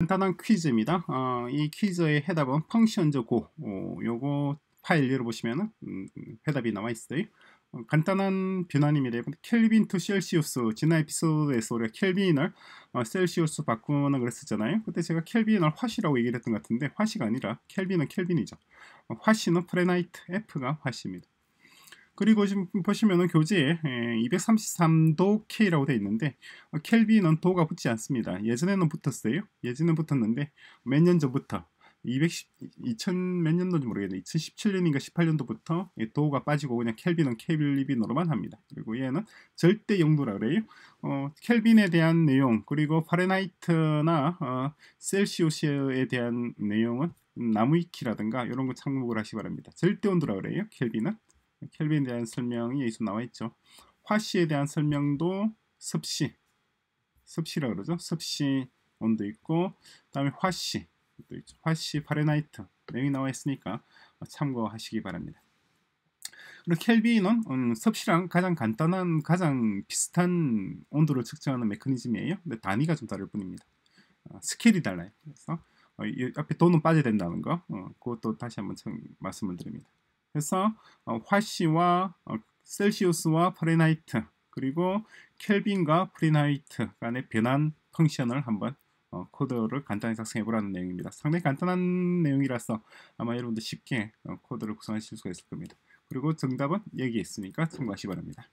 간단한 퀴즈입니다. 어, 이 퀴즈의 해답은 펑션즈 고 어, 요거 파일 열어보시면 음, 해답이 나와 있어요. 어, 간단한 변환입니다. 켈빈 투 셀시우스 지난 에피소드에서 우리가 켈빈을 어, 셀시우스 바꾸는 그랬었잖아요 그때 제가 켈빈을 화시라고 얘기를 했던 것 같은데 화시가 아니라 켈빈은 켈빈이죠. 어, 화시는 프레나이트 F가 화시입니다. 그리고 지금 보시면은 교재에 233도 예, K라고 되어 있는데 켈빈은 어, 도가 붙지 않습니다. 예전에는 붙었어요. 예전에는 붙었는데 몇 년 전부터 2 0 0 0 몇 년도인지 모르겠는데 2017년인가 18년도부터 도가 빠지고 그냥 켈빈은 켈빈으로만 합니다. 그리고 얘는 절대 영도라 그래요. 어, 켈빈에 대한 내용 그리고 파레나이트나 어, 셀시오스에 대한 내용은 나무위키라든가 이런 거 참고를 하시 기 바랍니다. 절대 온도라 그래요. 켈빈은. 켈빈에 대한 설명이 여기서 나와 있죠. 화씨에 대한 설명도 섭씨, 섭씨라고 그러죠. 섭씨 온도 있고, 그다음에 화씨 또 있죠. 화씨 파레나이트 내용이 나와 있으니까 참고하시기 바랍니다. 그리고 켈빈은 음, 섭씨랑 가장 간단한 가장 비슷한 온도를 측정하는 메커니즘이에요. 근데 단위가 좀 다를 뿐입니다. 어, 아, 스킬이 달라요. 그래서 어, 앞에 돈은 빠져야 된다는 거 어, 그것도 다시 한번 참, 말씀을 드립니다. 그래서 어, 화씨와 어, 셀시우스와 프레나이트 그리고 켈빈과 프리나이트 간의 변환 펑션을 한번 어, 코드를 간단히 작성해 보라는 내용입니다. 상당히 간단한 내용이라서 아마 여러분도 쉽게 어, 코드를 구성하실 수가 있을 겁니다. 그리고 정답은 여기 있으니까 참고하시 바랍니다.